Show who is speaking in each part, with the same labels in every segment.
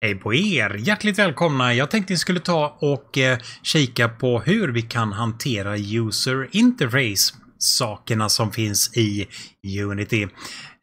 Speaker 1: Hej på er! Hjärtligt välkomna! Jag tänkte jag skulle ta och eh, kika på hur vi kan hantera user interface sakerna som finns i Unity.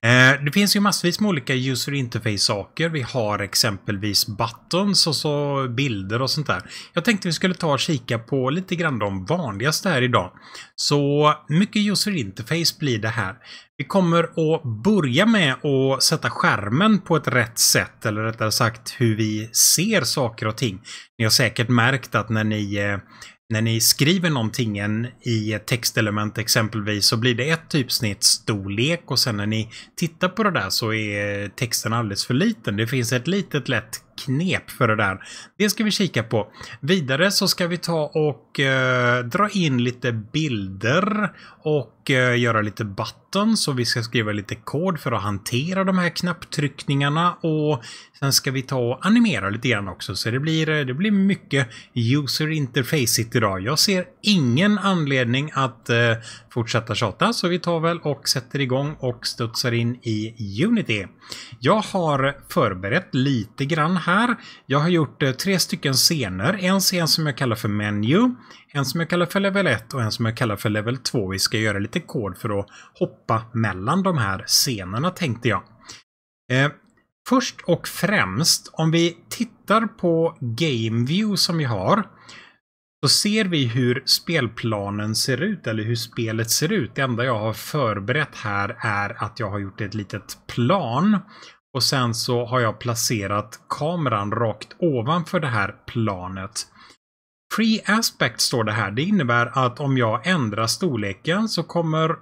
Speaker 1: Eh, det finns ju massvis med olika user interface-saker. Vi har exempelvis buttons och så bilder och sånt där. Jag tänkte vi skulle ta och kika på lite grann de vanligaste här idag. Så mycket user interface blir det här. Vi kommer att börja med att sätta skärmen på ett rätt sätt, eller rättare sagt hur vi ser saker och ting. Ni har säkert märkt att när ni eh, när ni skriver någonting i ett textelement exempelvis så blir det ett typsnitt storlek och sen när ni tittar på det där så är texten alldeles för liten. Det finns ett litet lätt knep för det där. Det ska vi kika på. Vidare så ska vi ta och eh, dra in lite bilder och eh, göra lite buttons och vi ska skriva lite kod för att hantera de här knapptryckningarna och sen ska vi ta och animera lite grann också så det blir, eh, det blir mycket user interface idag. Jag ser ingen anledning att eh, fortsätta tjata så vi tar väl och sätter igång och studsar in i Unity. Jag har förberett lite grann här. Jag har gjort eh, tre stycken scener. En scen som jag kallar för Menu, en som jag kallar för Level 1 och en som jag kallar för Level 2. Vi ska göra lite kod för att hoppa mellan de här scenerna tänkte jag. Eh, först och främst, om vi tittar på GameView som vi har så ser vi hur spelplanen ser ut eller hur spelet ser ut. Det enda jag har förberett här är att jag har gjort ett litet plan och sen så har jag placerat kameran rakt ovanför det här planet. Free aspect står det här. Det innebär att om jag ändrar storleken så kommer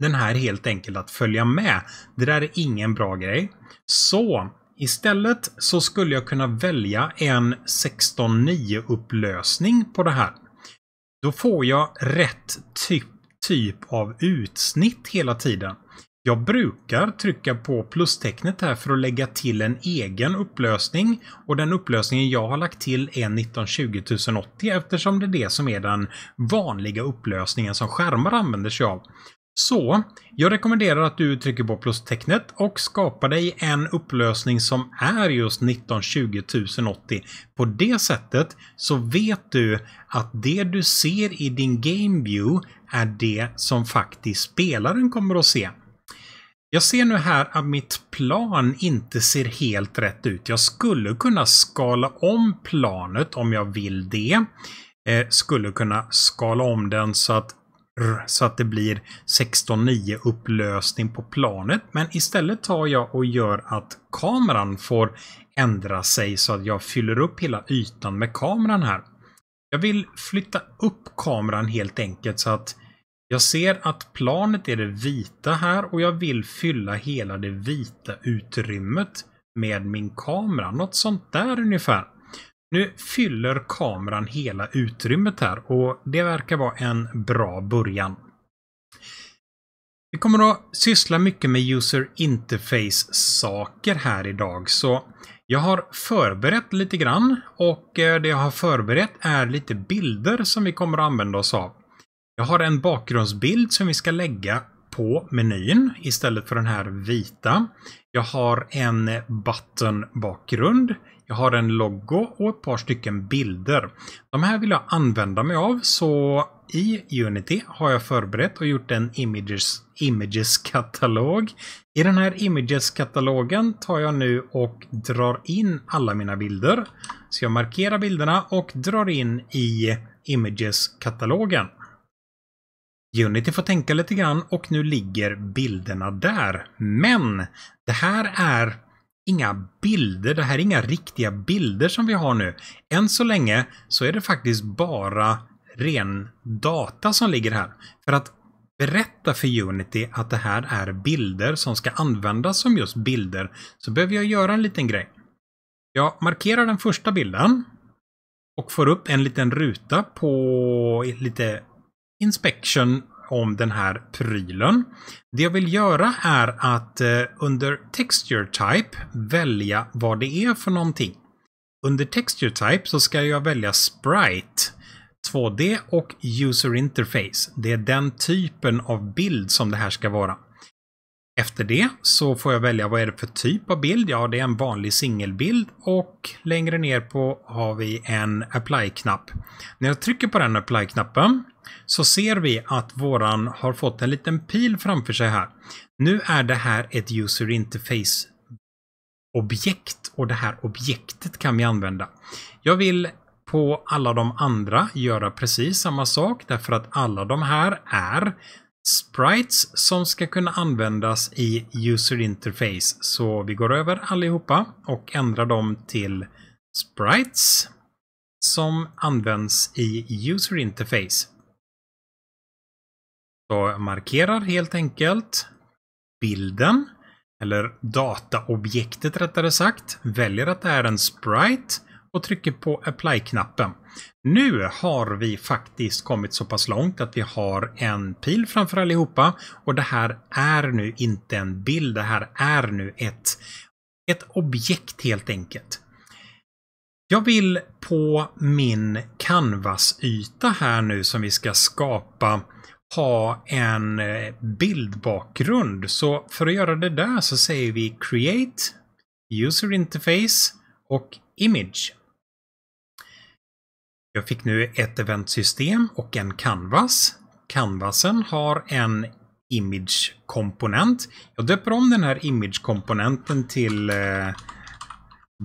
Speaker 1: den här helt enkelt att följa med. Det där är ingen bra grej. Så istället så skulle jag kunna välja en 16.9 upplösning på det här. Då får jag rätt typ, typ av utsnitt hela tiden. Jag brukar trycka på plustecknet här för att lägga till en egen upplösning och den upplösningen jag har lagt till är 1920 1080 eftersom det är det som är den vanliga upplösningen som skärmar använder sig av. Så jag rekommenderar att du trycker på plustecknet och skapar dig en upplösning som är just 1920 1080. På det sättet så vet du att det du ser i din Game View är det som faktiskt spelaren kommer att se. Jag ser nu här att mitt plan inte ser helt rätt ut. Jag skulle kunna skala om planet om jag vill det. Eh, skulle kunna skala om den så att, så att det blir 16.9 upplösning på planet. Men istället tar jag och gör att kameran får ändra sig så att jag fyller upp hela ytan med kameran här. Jag vill flytta upp kameran helt enkelt så att jag ser att planet är det vita här och jag vill fylla hela det vita utrymmet med min kamera. Något sånt där ungefär. Nu fyller kameran hela utrymmet här och det verkar vara en bra början. Vi kommer att syssla mycket med user interface-saker här idag så jag har förberett lite grann och eh, det jag har förberett är lite bilder som vi kommer att använda oss av. Jag har en bakgrundsbild som vi ska lägga på menyn istället för den här vita. Jag har en button-bakgrund. Jag har en logo och ett par stycken bilder. De här vill jag använda mig av så i Unity har jag förberett och gjort en images-katalog. Images I den här images-katalogen tar jag nu och drar in alla mina bilder. Så jag markerar bilderna och drar in i images-katalogen. Unity får tänka lite grann och nu ligger bilderna där. Men det här är inga bilder, det här är inga riktiga bilder som vi har nu. Än så länge så är det faktiskt bara ren data som ligger här. För att berätta för Unity att det här är bilder som ska användas som just bilder så behöver jag göra en liten grej. Jag markerar den första bilden och får upp en liten ruta på lite inspection om den här prylen. Det jag vill göra är att eh, under Texture Type välja vad det är för någonting. Under Texture Type så ska jag välja Sprite 2D och User Interface. Det är den typen av bild som det här ska vara. Efter det så får jag välja vad är det för typ av bild. Ja, det är en vanlig singelbild och längre ner på har vi en apply-knapp. När jag trycker på den apply-knappen så ser vi att våran har fått en liten pil framför sig här. Nu är det här ett user interface objekt och det här objektet kan vi använda. Jag vill på alla de andra göra precis samma sak därför att alla de här är sprites som ska kunna användas i user interface. Så vi går över allihopa och ändrar dem till sprites som används i user interface. Så markerar helt enkelt bilden, eller dataobjektet rättare sagt, väljer att det är en sprite och trycker på apply-knappen. Nu har vi faktiskt kommit så pass långt att vi har en pil framför allihopa och det här är nu inte en bild, det här är nu ett, ett objekt helt enkelt. Jag vill på min canvasyta här nu som vi ska skapa ha en eh, bildbakgrund. Så för att göra det där så säger vi Create, User Interface och Image. Jag fick nu ett eventsystem och en canvas. Canvasen har en image-komponent. Jag döper om den här image-komponenten till eh,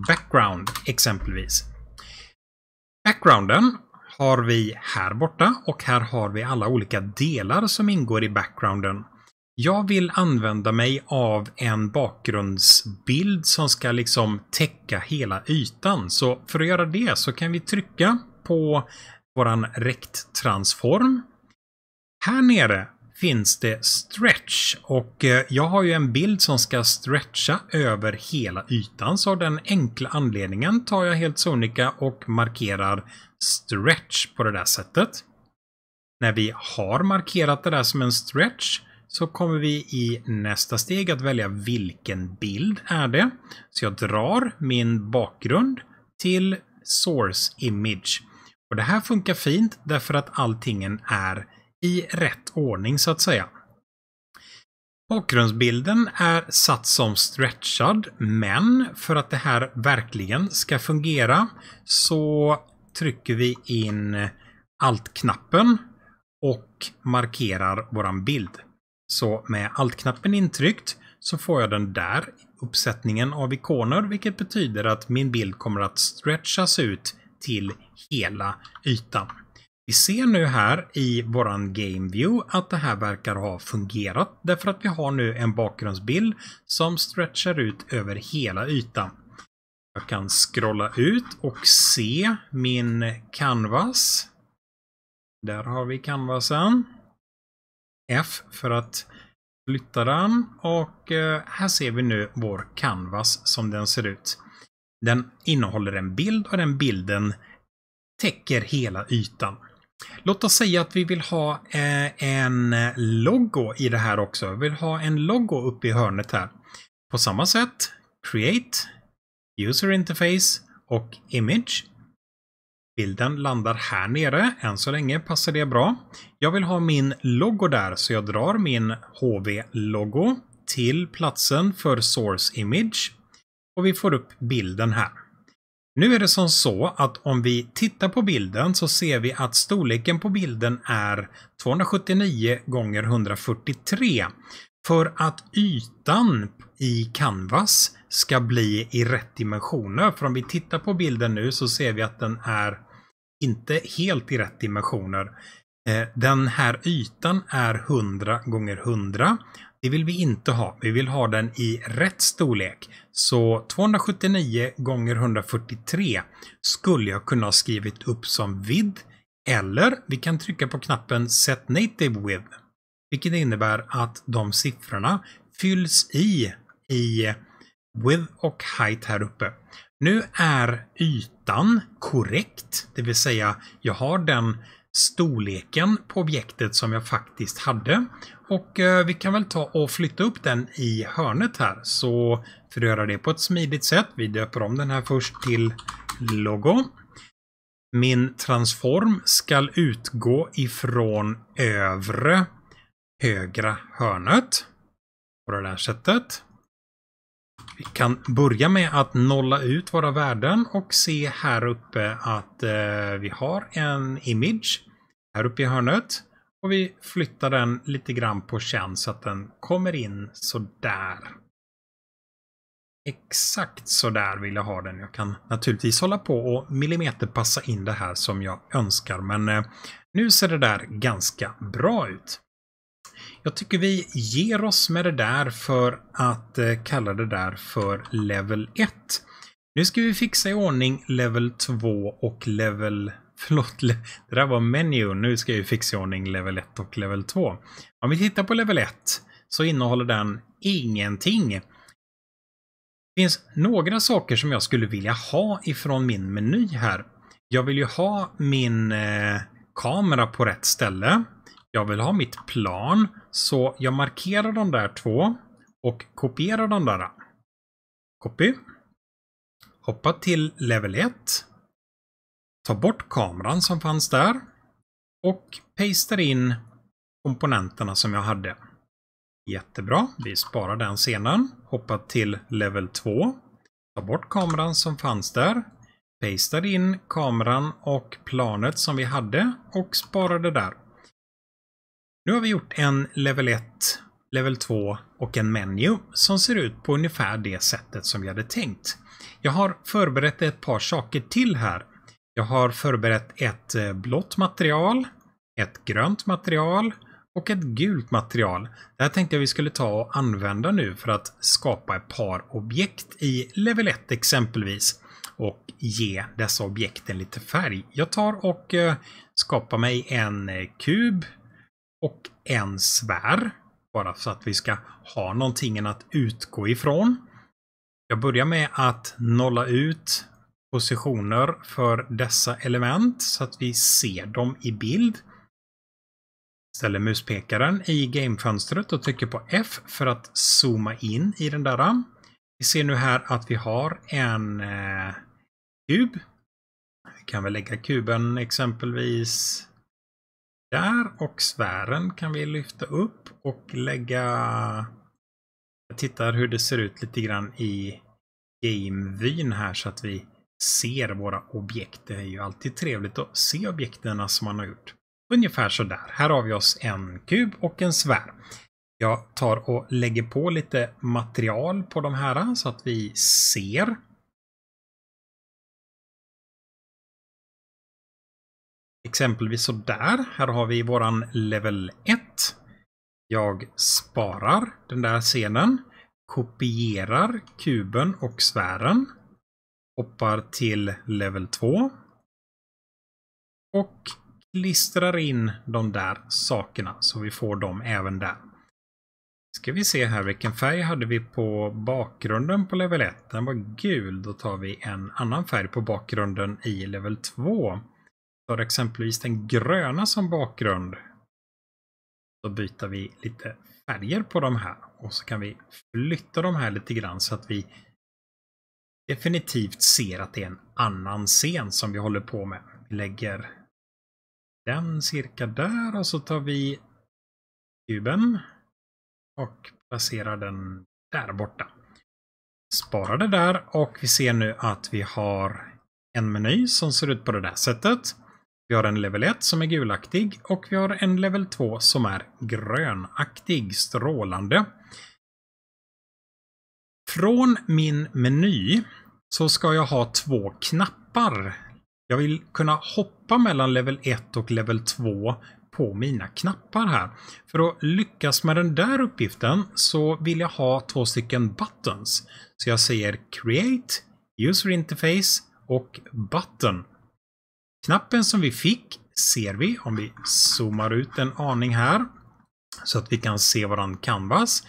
Speaker 1: background exempelvis. Backgrounden har vi här borta och här har vi alla olika delar som ingår i backgrounden. Jag vill använda mig av en bakgrundsbild som ska liksom täcka hela ytan. Så för att göra det så kan vi trycka på våran rekt-transform. Här nere finns det stretch och eh, jag har ju en bild som ska stretcha över hela ytan så av den enkla anledningen tar jag helt sonika och markerar stretch på det där sättet. När vi har markerat det där som en stretch så kommer vi i nästa steg att välja vilken bild är det. Så jag drar min bakgrund till source image. Och det här funkar fint därför att alltingen är i rätt ordning så att säga. Bakgrundsbilden är satt som stretchad men för att det här verkligen ska fungera så trycker vi in Alt-knappen och markerar våran bild. Så med Alt-knappen intryckt så får jag den där uppsättningen av ikoner vilket betyder att min bild kommer att stretchas ut till hela ytan. Vi ser nu här i våran Game View att det här verkar ha fungerat därför att vi har nu en bakgrundsbild som stretchar ut över hela ytan. Jag kan scrolla ut och se min canvas. Där har vi canvasen. F för att flytta den och eh, här ser vi nu vår canvas som den ser ut. Den innehåller en bild och den bilden täcker hela ytan. Låt oss säga att vi vill ha eh, en logo i det här också. Vi vill ha en logo uppe i hörnet här. På samma sätt, Create, User Interface och Image. Bilden landar här nere. Än så länge passar det bra. Jag vill ha min logo där så jag drar min HV-logo till platsen för Source Image och vi får upp bilden här. Nu är det som så att om vi tittar på bilden så ser vi att storleken på bilden är 279 gånger 143. För att ytan i Canvas ska bli i rätt dimensioner. För om vi tittar på bilden nu så ser vi att den är inte helt i rätt dimensioner. Eh, den här ytan är 100 gånger 100. Det vill vi inte ha. Vi vill ha den i rätt storlek. Så 279 gånger 143 skulle jag kunna ha skrivit upp som vidd. Eller vi kan trycka på knappen Set Native with. Vilket innebär att de siffrorna fylls i i Width och Height här uppe. Nu är ytan korrekt, det vill säga jag har den storleken på objektet som jag faktiskt hade. Och eh, vi kan väl ta och flytta upp den i hörnet här. Så för att göra det på ett smidigt sätt, vi döper om den här först till logo. Min transform ska utgå ifrån övre högra hörnet. På det där sättet. Vi kan börja med att nolla ut våra värden och se här uppe att eh, vi har en image här uppe i hörnet. Och vi flyttar den lite grann på känn så att den kommer in sådär. Exakt sådär vill jag ha den. Jag kan naturligtvis hålla på och millimeterpassa in det här som jag önskar men eh, nu ser det där ganska bra ut. Jag tycker vi ger oss med det där för att eh, kalla det där för level 1. Nu ska vi fixa i ordning level 2 och level... Förlåt, det där var menu. Nu ska vi fixa i ordning level 1 och level 2. Om vi tittar på level 1 så innehåller den ingenting. Det finns några saker som jag skulle vilja ha ifrån min meny här. Jag vill ju ha min eh, kamera på rätt ställe jag vill ha mitt plan. Så jag markerar de där två och kopierar de där. Copy. Hoppa till level 1. Ta bort kameran som fanns där. Och pastar in komponenterna som jag hade. Jättebra. Vi sparar den scenen. Hoppa till level 2. Ta bort kameran som fanns där. Pastar in kameran och planet som vi hade och sparar det där. Nu har vi gjort en level 1, level 2 och en menu som ser ut på ungefär det sättet som vi hade tänkt. Jag har förberett ett par saker till här. Jag har förberett ett eh, blått material, ett grönt material och ett gult material. Det här tänkte jag vi skulle ta och använda nu för att skapa ett par objekt i level 1 exempelvis och ge dessa objekten lite färg. Jag tar och eh, skapar mig en eh, kub och en svär. Bara så att vi ska ha någonting att utgå ifrån. Jag börjar med att nolla ut positioner för dessa element så att vi ser dem i bild. Ställer muspekaren i gamefönstret och trycker på F för att zooma in i den där. Vi ser nu här att vi har en eh, kub. Vi kan väl lägga kuben exempelvis där och sfären kan vi lyfta upp och lägga... Jag tittar hur det ser ut lite grann i Gamevyn här så att vi ser våra objekt. Det är ju alltid trevligt att se objekten som man har gjort. Ungefär så där. Här har vi oss en kub och en sfär. Jag tar
Speaker 2: och lägger på lite material på de här så att vi ser exempelvis sådär. Här har vi våran level 1. Jag sparar
Speaker 1: den där scenen. Kopierar kuben och sfären. Hoppar till level 2. Och klistrar in de där sakerna så vi får dem även där. Ska vi se här, vilken färg hade vi på bakgrunden på level 1? Den var gul. Då tar vi en annan färg på bakgrunden i level 2 tar exempelvis den gröna som bakgrund. Så byter vi lite färger på de här och så kan vi flytta de här lite grann så att vi definitivt ser att det är en annan scen som vi håller på med. Vi lägger den cirka där och så tar vi kuben och placerar den där borta. Sparar det där och vi ser nu att vi har en meny som ser ut på det där sättet. Vi har en level 1 som är gulaktig och vi har en level 2 som är grönaktig, strålande. Från min meny så ska jag ha två knappar. Jag vill kunna hoppa mellan level 1 och level 2 på mina knappar här. För att lyckas med den där uppgiften så vill jag ha två stycken buttons. Så jag säger create, user interface och button. Knappen som vi fick ser vi om vi zoomar ut en aning här så att vi kan se våran canvas.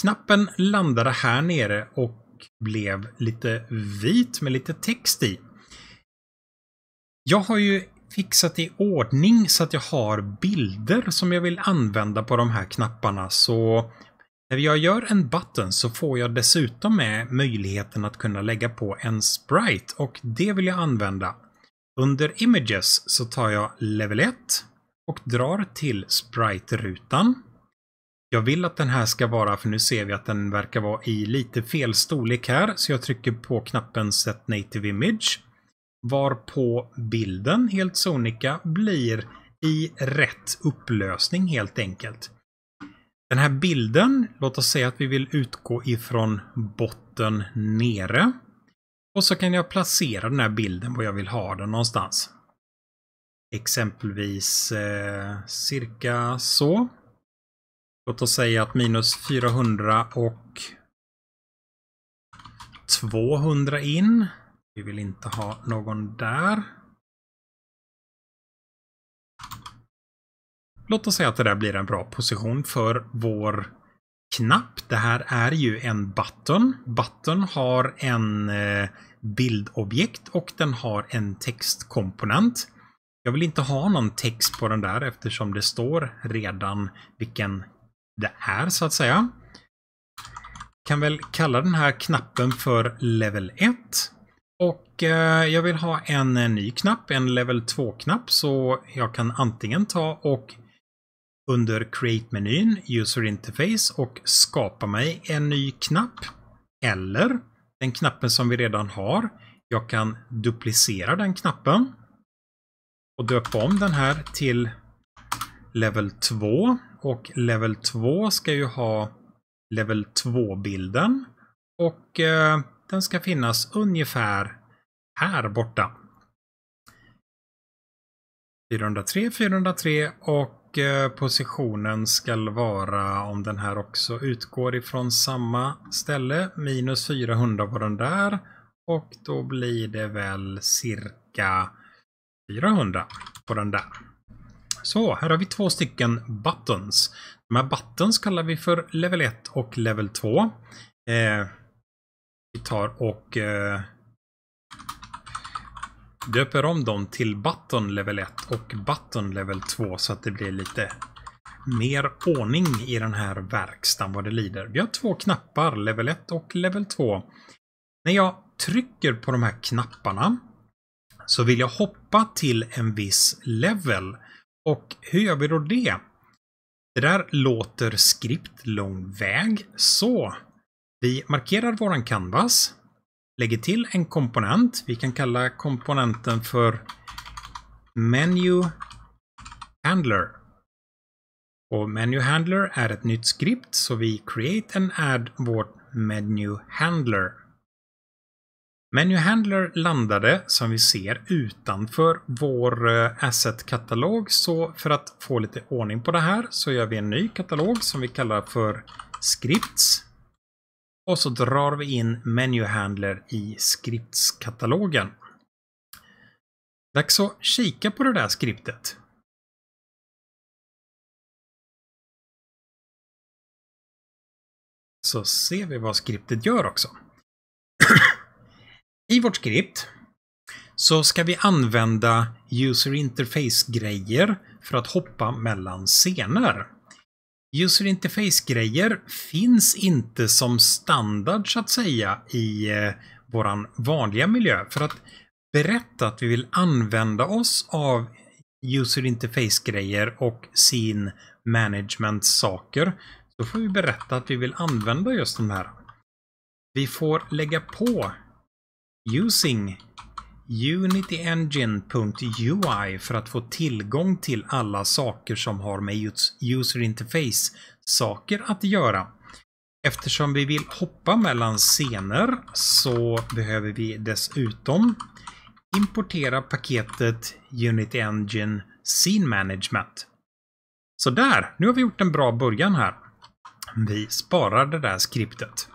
Speaker 1: Knappen landade här nere och blev lite vit med lite text i. Jag har ju fixat i ordning så att jag har bilder som jag vill använda på de här knapparna så när jag gör en button så får jag dessutom med möjligheten att kunna lägga på en sprite och det vill jag använda. Under Images så tar jag Level 1 och drar till Sprite-rutan. Jag vill att den här ska vara, för nu ser vi att den verkar vara i lite fel storlek här, så jag trycker på knappen Set Native Image. Varpå bilden, helt sonika, blir i rätt upplösning helt enkelt. Den här bilden, låt oss säga att vi vill utgå ifrån botten nere. Och så kan jag placera den här bilden var jag vill ha den någonstans. Exempelvis eh, cirka så. Låt oss säga att minus
Speaker 2: 400 och 200 in. Vi vill inte ha någon där. Låt oss säga att det där blir en bra position för vår
Speaker 1: knapp. Det här är ju en button. Button har en eh, bildobjekt och den har en textkomponent. Jag vill inte ha någon text på den där eftersom det står redan vilken det är så att säga. Kan väl kalla den här knappen för level 1. Och eh, jag vill ha en eh, ny knapp, en level 2-knapp, så jag kan antingen ta och under Create-menyn, User Interface och Skapa mig en ny knapp. Eller den knappen som vi redan har. Jag kan duplicera den knappen och döpa om den här till Level 2 och Level 2 ska ju ha Level 2-bilden och eh, den ska finnas ungefär här borta. 403, 403 och och eh, positionen skall vara om den här också utgår ifrån samma ställe. Minus 400 på den där. Och då blir det väl cirka 400 på den där. Så, här har vi två stycken buttons. De här buttons kallar vi för level 1 och level 2. Eh, vi tar och eh, döper om dem till Button Level 1 och Button Level 2 så att det blir lite mer ordning i den här verkstaden vad det lider. Vi har två knappar, Level 1 och Level 2. När jag trycker på de här knapparna så vill jag hoppa till en viss level. Och hur gör vi då det? Det där låter skript lång väg, så vi markerar våran canvas lägger till en komponent. Vi kan kalla komponenten för Menu Handler. Och Menu Handler är ett nytt skript så vi create and add vårt Menu Handler. Menu Handler landade som vi ser utanför vår eh, asset-katalog så för att få lite ordning på det här så gör vi en ny katalog som vi kallar för Scripts. Och så drar vi in Menu Handler i skriptskatalogen.
Speaker 2: Dags att kika på det där skriptet. Så ser vi vad skriptet gör också. I vårt
Speaker 1: skript så ska vi använda user interface-grejer för att hoppa mellan scener. User interface-grejer finns inte som standard så att säga i eh, våran vanliga miljö. För att berätta att vi vill använda oss av user interface-grejer och sin management-saker så får vi berätta att vi vill använda just de här. Vi får lägga på using UnityEngine.ui för att få tillgång till alla saker som har med user interface saker att göra. Eftersom vi vill hoppa mellan scener så behöver vi dessutom importera paketet Unity Engine Scene Management. Så där, nu har vi gjort en bra början här. Vi sparar det där skriptet.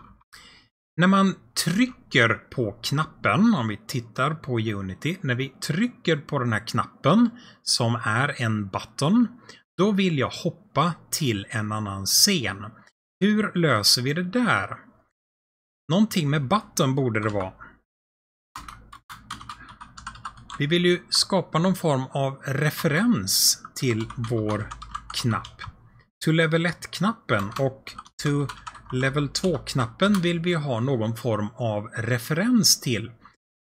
Speaker 1: När man trycker på knappen, om vi tittar på Unity, när vi trycker på den här knappen som är en button, då vill jag hoppa till en annan scen. Hur löser vi det där? Någonting med button borde det vara. Vi vill ju skapa någon form av referens till vår knapp. To level 1-knappen och to Level 2-knappen vill vi ha någon form av referens till.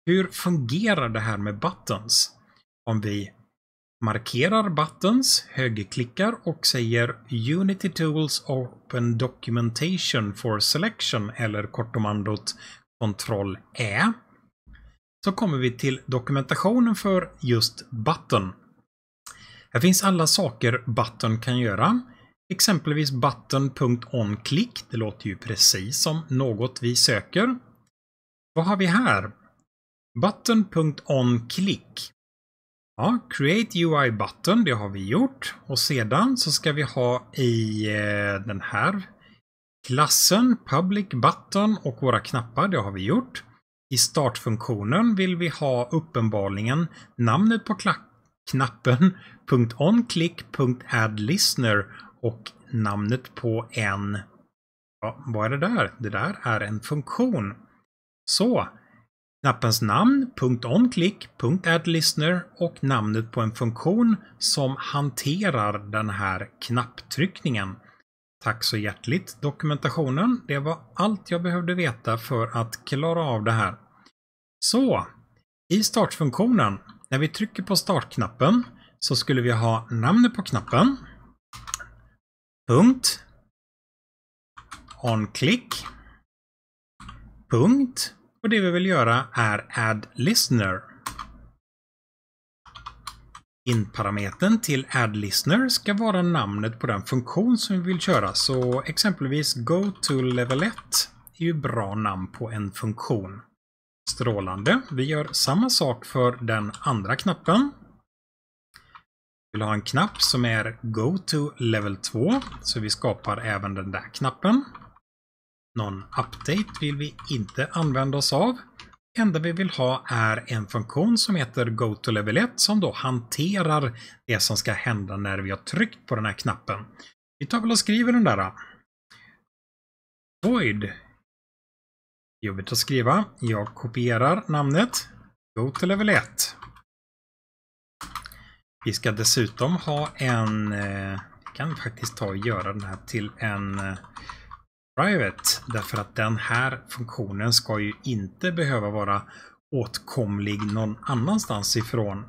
Speaker 1: Hur fungerar det här med buttons? Om vi markerar buttons, högerklickar och säger Unity Tools Open Documentation for Selection eller kortomandot Ctrl E så kommer vi till dokumentationen för just button. Här finns alla saker button kan göra. Exempelvis button.onClick, det låter ju precis som något vi söker. Vad har vi här? Button.onClick. Ja, Create UI Button, det har vi gjort. Och sedan så ska vi ha i eh, den här klassen Public Button och våra knappar, det har vi gjort. I startfunktionen vill vi ha uppenbarligen namnet på knappen .onClick.addListener och namnet på en... Ja, vad är det där? Det där är en funktion. Så knappens namn, punkt .onclick, punkt .addListener och namnet på en funktion som hanterar den här knapptryckningen. Tack så hjärtligt dokumentationen. Det var allt jag behövde veta för att klara av det här. Så, i startfunktionen, när vi trycker på startknappen så skulle vi ha namnet på knappen, Punkt. On-click. Punkt. Och det vi vill göra är add listener. In-parametern till add listener ska vara namnet på den funktion som vi vill köra. Så exempelvis go to level 1 är ju bra namn på en funktion. Strålande. Vi gör samma sak för den andra knappen vill ha en knapp som är Go to Level 2. Så vi skapar även den där knappen. Någon update vill vi inte använda oss av. Det enda vi vill ha är en funktion som heter Go to Level 1 som då hanterar det som ska hända när vi har tryckt på den här knappen. Vi tar väl och skriver den där. Void. Jobbigt att skriva. Jag kopierar namnet. Go to Level 1. Vi ska dessutom ha en... Eh, vi kan faktiskt ta och göra den här till en eh, private. Därför att den här funktionen ska ju inte behöva vara åtkomlig någon annanstans ifrån.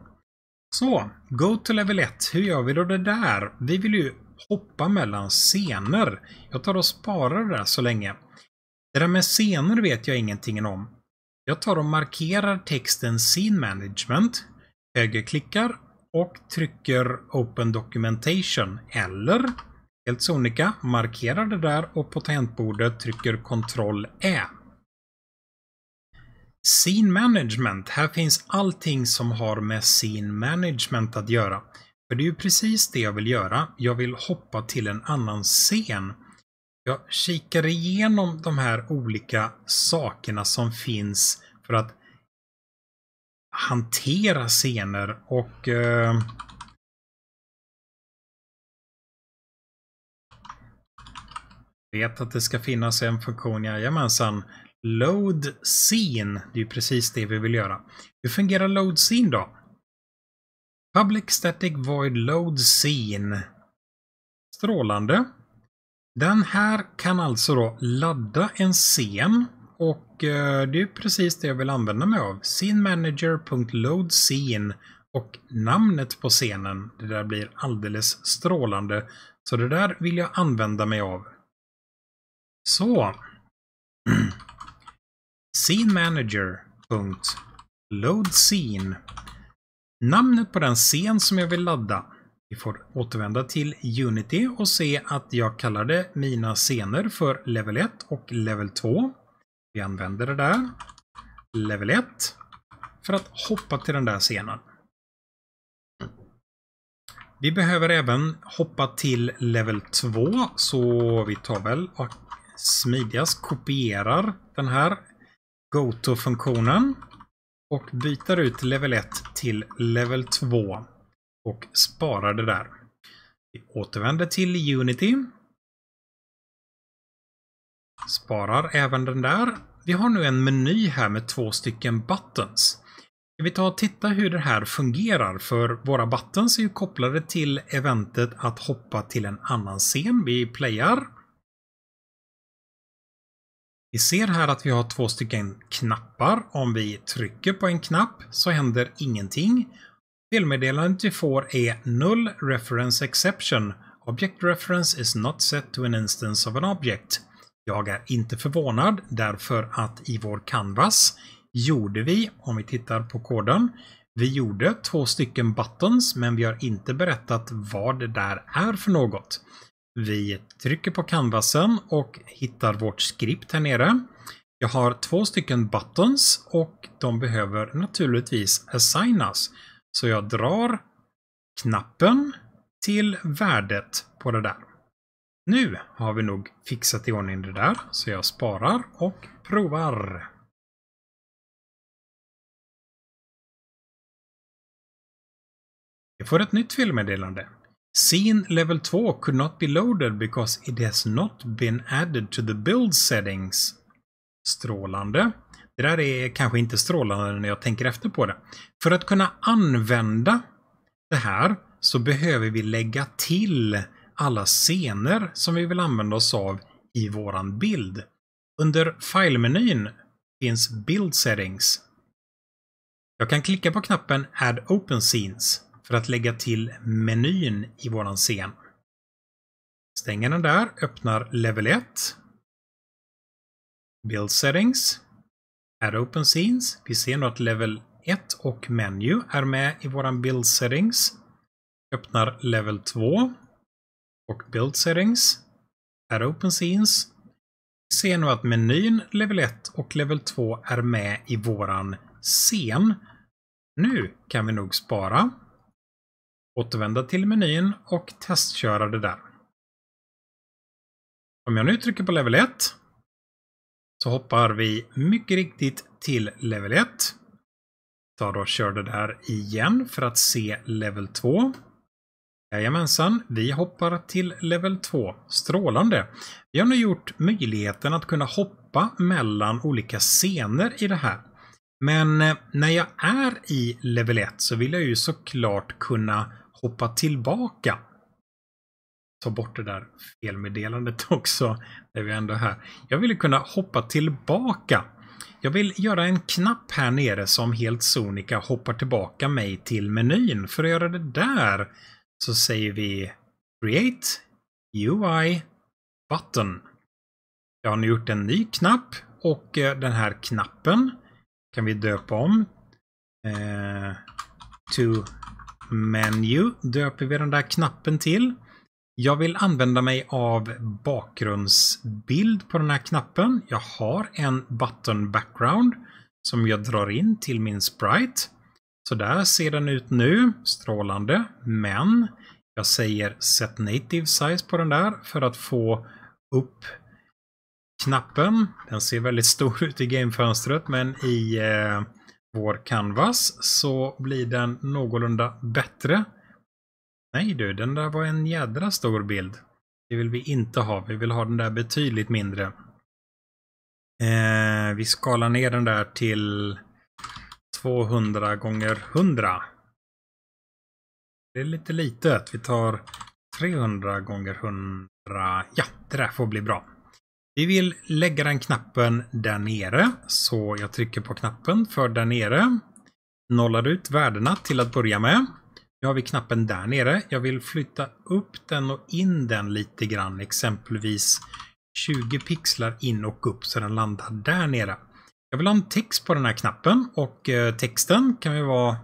Speaker 1: Så, go to level 1. Hur gör vi då det där? Vi vill ju hoppa mellan scener. Jag tar och sparar det där så länge. Det där med scener vet jag ingenting om. Jag tar och markerar texten Scene Management, högerklickar och trycker Open Documentation eller helt sonika markerar det där och på tangentbordet trycker Ctrl E. Scene Management. Här finns allting som har med Scene Management att göra. För det är ju precis det jag vill göra. Jag vill hoppa till en annan scen. Jag kikar igenom de här olika sakerna som finns för att
Speaker 2: hantera scener och... Eh, vet att det ska
Speaker 1: finnas en funktion, jajamensan. Load scene, det är precis det vi vill göra. Hur fungerar load scene då? Public static void load scene. Strålande. Den här kan alltså då ladda en scen och eh, det är precis det jag vill använda mig av. Scenmanager.loadscene och namnet på scenen. Det där blir alldeles strålande. Så det där vill jag använda mig av. Så. scenmanager.loadscene Namnet på den scen som jag vill ladda. Vi får återvända till Unity och se att jag kallade mina scener för Level 1 och Level 2. Vi använder det där. Level 1. För att hoppa till den där scenen. Vi behöver även hoppa till level 2, så vi tar väl och smidigast kopierar den här GoTo-funktionen och byter ut level 1 till level 2 och sparar det där. Vi återvänder till Unity Sparar även den där. Vi har nu en meny här med två stycken buttons. Ska vi ta och titta hur det här fungerar? För våra buttons är ju kopplade till eventet att hoppa till en annan scen. Vi playar. Vi ser här att vi har två stycken knappar. Om vi trycker på en knapp så händer ingenting. Felmeddelandet vi får är Null Reference Exception. Object reference is not set to an instance of an object. Jag är inte förvånad därför att i vår canvas gjorde vi, om vi tittar på koden, vi gjorde två stycken buttons men vi har inte berättat vad det där är för något. Vi trycker på canvasen och hittar vårt skript här nere. Jag har två stycken buttons och de behöver naturligtvis assignas. Så jag drar knappen till värdet på det där. Nu har vi nog fixat i ordning det där,
Speaker 2: så jag sparar och provar. Jag får ett nytt filmmeddelande.
Speaker 1: Scene level 2 could not be loaded because it has not been added to the build settings. Strålande. Det där är kanske inte strålande när jag tänker efter på det. För att kunna använda det här så behöver vi lägga till alla scener som vi vill använda oss av i våran bild. Under file finns Build Settings. Jag kan klicka på knappen Add Open Scenes för att lägga till menyn i våran scen. Stänger den där, öppnar Level 1. Build Settings. Add Open Scenes. Vi ser nu att Level 1 och Menu är med i våran Build Settings. Öppnar Level 2 och Build Settings. Add Open Scenes. Vi ser nu att menyn Level 1 och Level 2 är med i våran scen. Nu kan vi nog spara. Återvända till menyn och testköra det där. Om jag nu trycker på Level 1 så hoppar vi mycket riktigt till Level 1. Ta då kör det där igen för att se Level 2. Jajamensan, vi hoppar till level 2. Strålande! Vi har nu gjort möjligheten att kunna hoppa mellan olika scener i det här. Men eh, när jag är i level 1 så vill jag ju såklart kunna hoppa tillbaka. Ta bort det där felmeddelandet också, när vi ändå här. Jag vill kunna hoppa tillbaka. Jag vill göra en knapp här nere som helt sonika hoppar tillbaka mig till menyn. För att göra det där så säger vi Create UI Button. Jag har nu gjort en ny knapp och eh, den här knappen kan vi döpa om. Eh, to Menu döper vi den där knappen till. Jag vill använda mig av bakgrundsbild på den här knappen. Jag har en button background som jag drar in till min sprite. Så där ser den ut nu, strålande. Men jag säger set native size på den där för att få upp knappen. Den ser väldigt stor ut i gamefönstret men i eh, vår canvas så blir den någorlunda bättre. Nej du, den där var en jädra stor bild. Det vill vi inte ha. Vi vill ha den där betydligt mindre. Eh, vi skalar ner den där till 200 gånger 100. Det är lite litet. Vi tar 300 gånger 100. Ja, det där får bli bra. Vi vill lägga den knappen där nere. Så jag trycker på knappen för där nere. Nollar ut värdena till att börja med. Nu har vi knappen där nere. Jag vill flytta upp den och in den lite grann. Exempelvis 20 pixlar in och upp så den landar där nere. Jag vill ha en text på den här knappen och eh, texten kan ju vara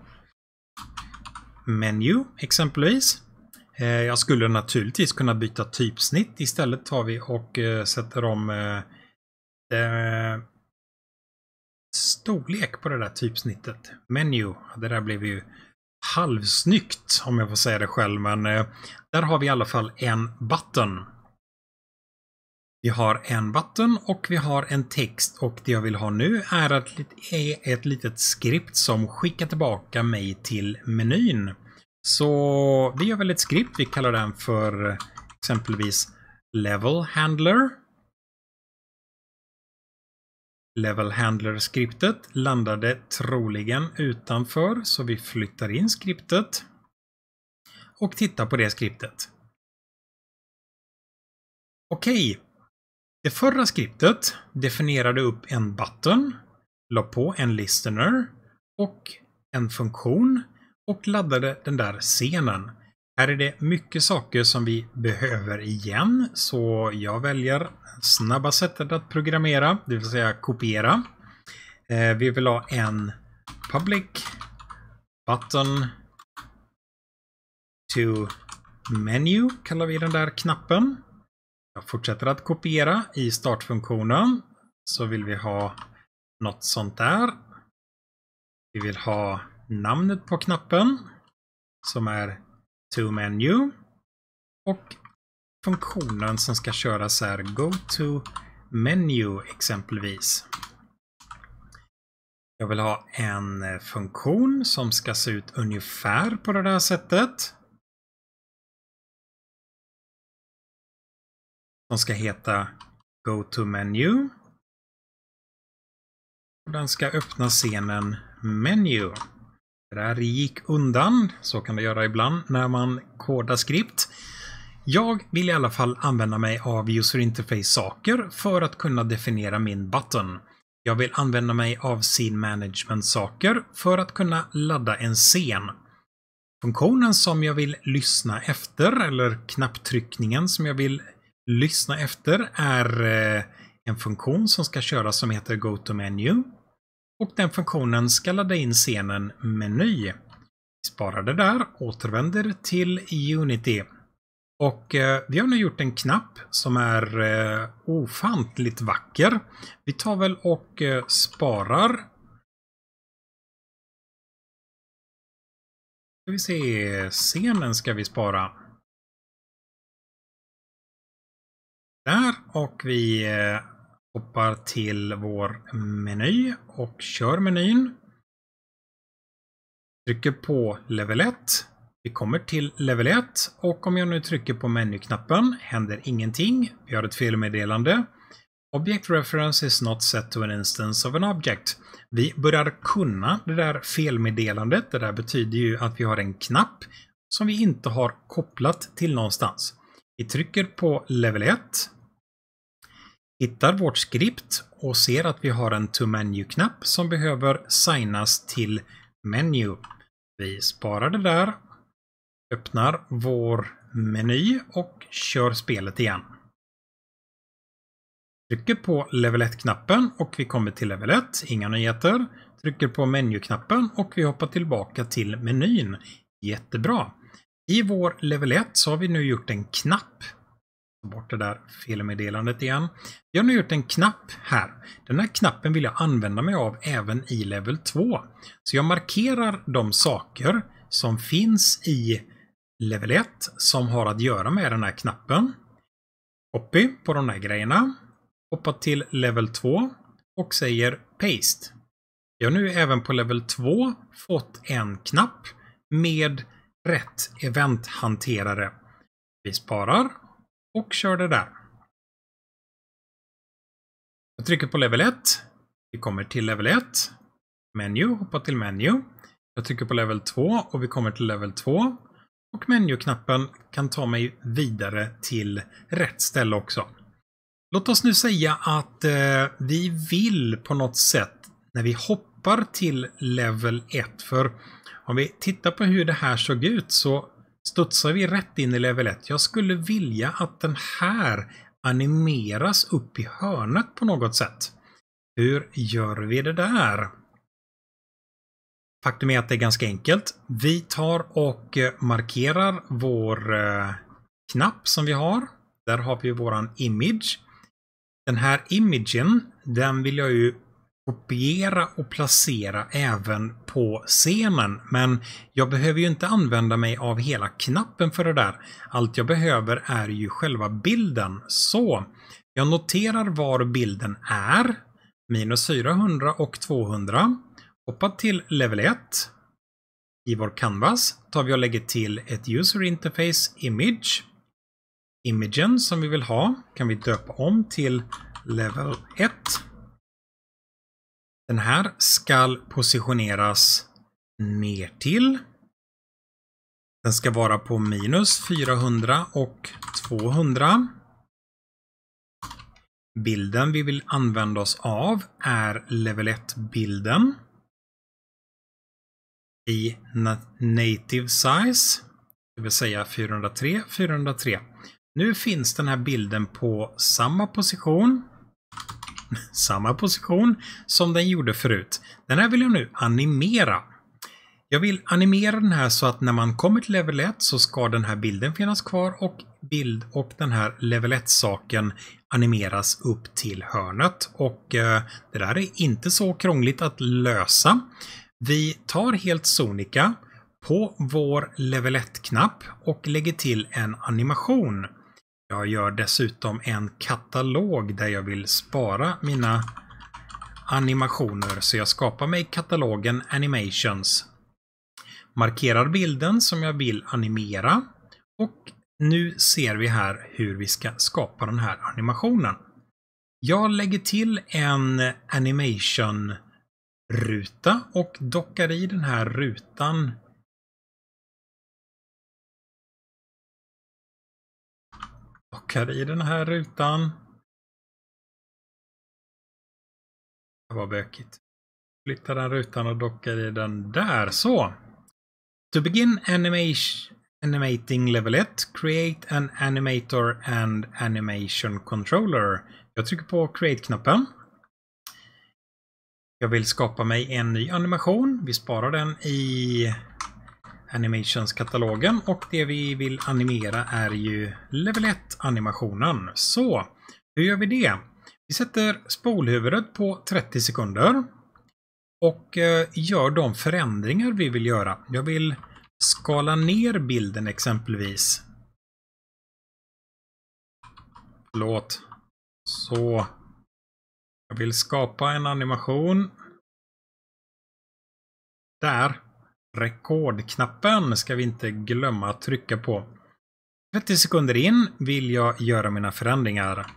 Speaker 1: menu exempelvis. Eh, jag skulle naturligtvis kunna byta typsnitt. Istället tar vi och eh, sätter om storlek på det där typsnittet. Menu. Det där blev ju halvsnyggt om jag får säga det själv men där har vi i alla fall en button. Vi har en button och vi har en text och det jag vill ha nu är ett, litet skript som skickar tillbaka mig till menyn. Så vi gör väl ett skript, vi kallar den för exempelvis Level Handler. Level Handler-skriptet landade troligen
Speaker 2: utanför så vi flyttar in skriptet och tittar på det skriptet. Okej, det förra skriptet definierade upp en button, la på en listener
Speaker 1: och en funktion och laddade den där scenen. Här är det mycket saker som vi behöver igen, så jag väljer snabba sättet att programmera, det vill säga kopiera. Eh, vi vill ha en public button to menu kallar vi den där knappen. Jag fortsätter att kopiera i startfunktionen. Så vill vi ha något sånt där. Vi vill ha namnet på knappen som är to menu. Och funktionen som ska köras är go to menu exempelvis. Jag vill ha en eh,
Speaker 2: funktion som ska se ut ungefär på det där sättet. som ska heta Go to Menu. Den ska öppna scenen Menu.
Speaker 1: Det där gick undan, så kan det göra ibland när man kodar skript. Jag vill i alla fall använda mig av user interface saker för att kunna definiera min button. Jag vill använda mig av scene management saker för att kunna ladda en scen. Funktionen som jag vill lyssna efter, eller knapptryckningen som jag vill lyssna efter är eh, en funktion som ska köras som heter GoToMenu. Och den funktionen ska ladda in scenen Meny. Vi sparar det där, återvänder till Unity. Och eh, vi har nu gjort en knapp som är eh, ofantligt
Speaker 2: vacker. Vi tar väl och eh, sparar. Ska vi se, scenen ska vi spara. där och vi eh, hoppar till vår meny och kör menyn.
Speaker 1: Trycker på level 1. Vi kommer till level 1 och om jag nu trycker på menyknappen händer ingenting. Vi har ett felmeddelande. Object reference is not set to an instance of an object. Vi börjar kunna det där felmeddelandet. Det där betyder ju att vi har en knapp som vi inte har kopplat till någonstans. Vi trycker på level 1 hittar vårt skript och ser att vi har en To Menu-knapp som behöver signas till Menu. Vi sparar det där, öppnar vår meny och kör spelet igen. Trycker på Level 1-knappen och vi kommer till Level 1, inga nyheter. Trycker på Menu-knappen och vi hoppar tillbaka till menyn. Jättebra! I vår Level 1 så har vi nu gjort en knapp bort det där felmeddelandet igen. Jag har nu gjort en knapp här. Den här knappen vill jag använda mig av även i level 2. Så jag markerar de saker som finns i level 1 som har att göra med den här knappen. Copy på de här grejerna. Hoppa till level 2 och säger paste. Jag har nu även på level 2 fått en knapp med rätt eventhanterare.
Speaker 2: Vi sparar och kör det där. Jag trycker på level 1. Vi kommer till level 1. Menu, hoppa till
Speaker 1: menu. Jag trycker på level 2 och vi kommer till level 2. Och Menu-knappen kan ta mig vidare till rätt ställe också. Låt oss nu säga att eh, vi vill på något sätt när vi hoppar till level 1, för om vi tittar på hur det här såg ut så studsar vi rätt in i level 1. Jag skulle vilja att den här animeras upp i hörnet på något sätt. Hur gör vi det där? Faktum är att det är ganska enkelt. Vi tar och eh, markerar vår eh, knapp som vi har. Där har vi våran image. Den här imagen, den vill jag ju kopiera och placera även på scenen. Men jag behöver ju inte använda mig av hela knappen för det där. Allt jag behöver är ju själva bilden. Så jag noterar var bilden är. Minus 400 och 200. Hoppar till level 1. I vår canvas tar vi och lägger till ett user interface image. Imagen som vi vill ha kan vi döpa om till level 1. Den här skall positioneras ner till. Den ska vara på minus 400 och 200. Bilden vi vill använda oss av är level 1-bilden. I native size, det vill säga 403, 403. Nu finns den här bilden på samma position samma position som den gjorde förut. Den här vill jag nu animera. Jag vill animera den här så att när man kommer till level 1 så ska den här bilden finnas kvar och bild och den här level 1-saken animeras upp till hörnet. Och eh, det där är inte så krångligt att lösa. Vi tar helt Sonika på vår level 1-knapp och lägger till en animation. Jag gör dessutom en katalog där jag vill spara mina animationer. Så jag skapar mig katalogen Animations. Markerar bilden som jag vill animera. Och nu ser vi här hur vi ska skapa den här animationen. Jag
Speaker 2: lägger till en animation ruta och dockar i den här rutan klickar i den här rutan. Det var bökigt. Flytta den rutan och dockar i den
Speaker 1: där. Så! To begin animation, animating level 1, create an animator and animation controller. Jag trycker på create-knappen. Jag vill skapa mig en ny animation. Vi sparar den i Animations-katalogen och det vi vill animera är ju Level 1-animationen. Så, hur gör vi det? Vi sätter spolhuvudet på 30 sekunder och eh, gör de förändringar vi vill göra. Jag vill skala ner bilden exempelvis.
Speaker 2: Förlåt. Så. Jag vill skapa en animation.
Speaker 1: Där rekordknappen ska vi inte glömma att trycka på. 30 sekunder in vill jag göra mina förändringar.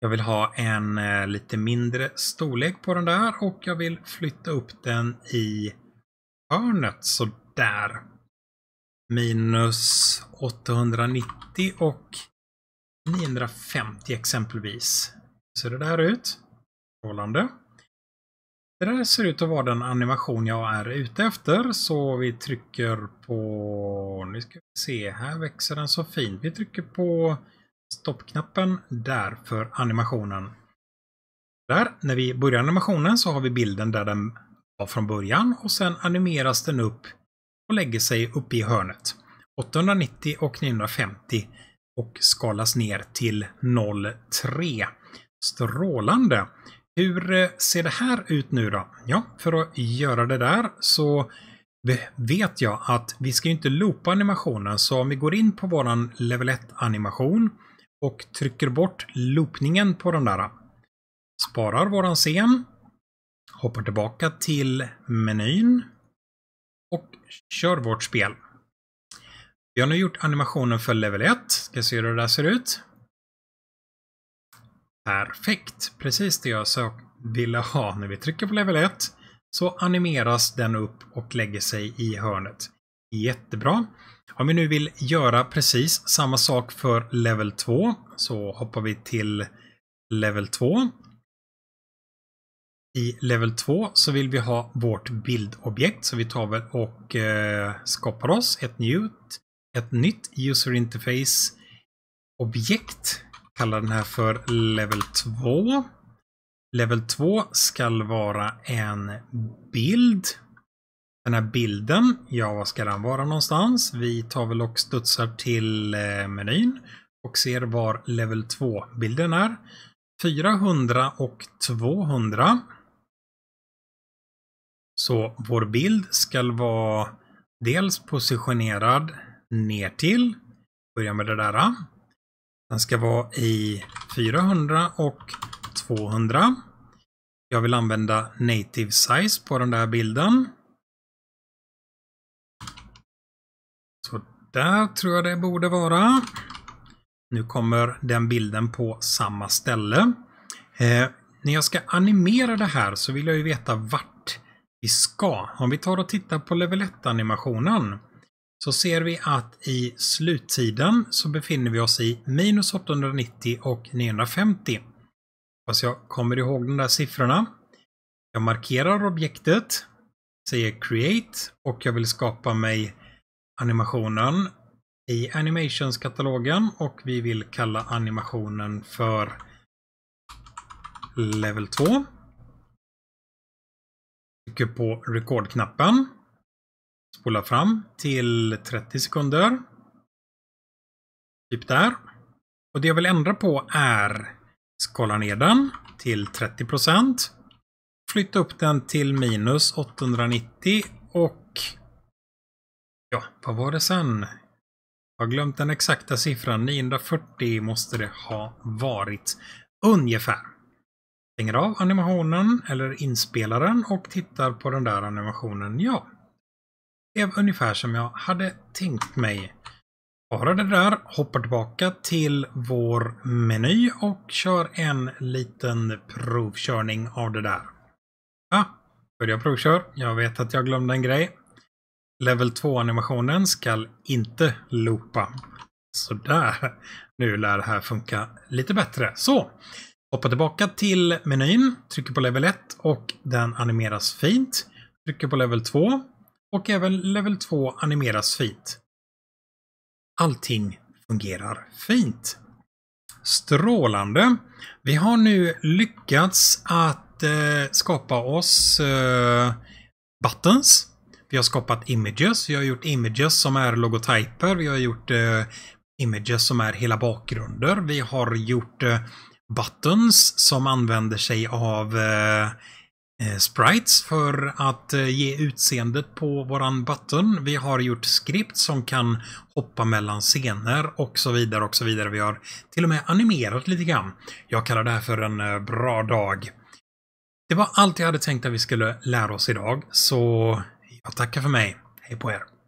Speaker 1: Jag vill ha en eh, lite mindre storlek på den där och jag vill flytta upp den i hörnet sådär. Minus 890 och 950 exempelvis. Ser det där ut? Strålande. Det där ser ut att vara den animation jag är ute efter så vi trycker på... Nu ska vi se, här växer den så fint. Vi trycker på stoppknappen där för animationen. Där, när vi börjar animationen så har vi bilden där den var från början och sen animeras den upp och lägger sig uppe i hörnet. 890 och 950 och skalas ner till 03. Strålande! Hur eh, ser det här ut nu då? Ja, för att göra det där så vet jag att vi ska ju inte loopa animationen så om vi går in på våran level 1 animation och trycker bort loopningen på den där. Sparar våran scen. Hoppar tillbaka till menyn. Och kör vårt spel. Vi har nu gjort animationen för level 1. Ska se hur det där ser ut. Perfekt! Precis det jag sök ville ha. När vi trycker på level 1 så animeras den upp och lägger sig i hörnet. Jättebra! Om vi nu vill göra precis samma sak för level 2 så hoppar vi till level 2. I level 2 så vill vi ha vårt bildobjekt så vi tar väl och eh, skapar oss ett nytt, ett nytt user interface objekt kallar den här för Level 2. Level 2 skall vara en bild. Den här bilden, ja vad ska den vara någonstans? Vi tar väl och studsar till eh, menyn och ser var Level 2-bilden är. 400 och 200. Så vår bild ska vara dels positionerad ner till. Börja med det där. Den ska vara i 400 och 200. Jag vill använda native size på den där bilden. Så där tror jag det borde vara. Nu kommer den bilden på samma ställe. Eh, när jag ska animera det här så vill jag ju veta vart vi ska. Om vi tar och tittar på level 1-animationen så ser vi att i sluttiden så befinner vi oss i minus 890 och 950. Hoppas jag kommer ihåg de där siffrorna. Jag markerar objektet, säger create och jag vill skapa mig animationen i Animations-katalogen och vi vill kalla animationen för level 2. Trycker på record-knappen spola fram till 30 sekunder. Typ där. Och det jag vill ändra på är skala ner den till 30 Flytta upp den till minus 890 och ja, vad var det sen? Jag har glömt den exakta siffran. 940 måste det ha varit ungefär. Stänger av animationen eller inspelaren och tittar på den där animationen. Ja, blev ungefär som jag hade tänkt mig. Bara det där, hoppar tillbaka till vår meny och kör en liten provkörning av det där. Ja, Börjar jag provkör. Jag vet att jag glömde en grej. Level 2-animationen ska inte loopa. Sådär. Nu lär det här funka lite bättre. Så! Hoppar tillbaka till menyn, trycker på level 1 och den animeras fint. Trycker på level 2 och även level 2 animeras fint. Allting fungerar fint. Strålande! Vi har nu lyckats att eh, skapa oss eh, buttons. Vi har skapat images. Vi har gjort images som är logotyper. Vi har gjort eh, images som är hela bakgrunder. Vi har gjort eh, buttons som använder sig av eh, Eh, sprites för att eh, ge utseendet på våran button. Vi har gjort skript som kan hoppa mellan scener och så vidare och så vidare. Vi har till och med animerat lite grann. Jag kallar det här för en eh, bra dag. Det var allt jag hade tänkt att vi skulle lära oss idag, så jag tackar för mig. Hej på er!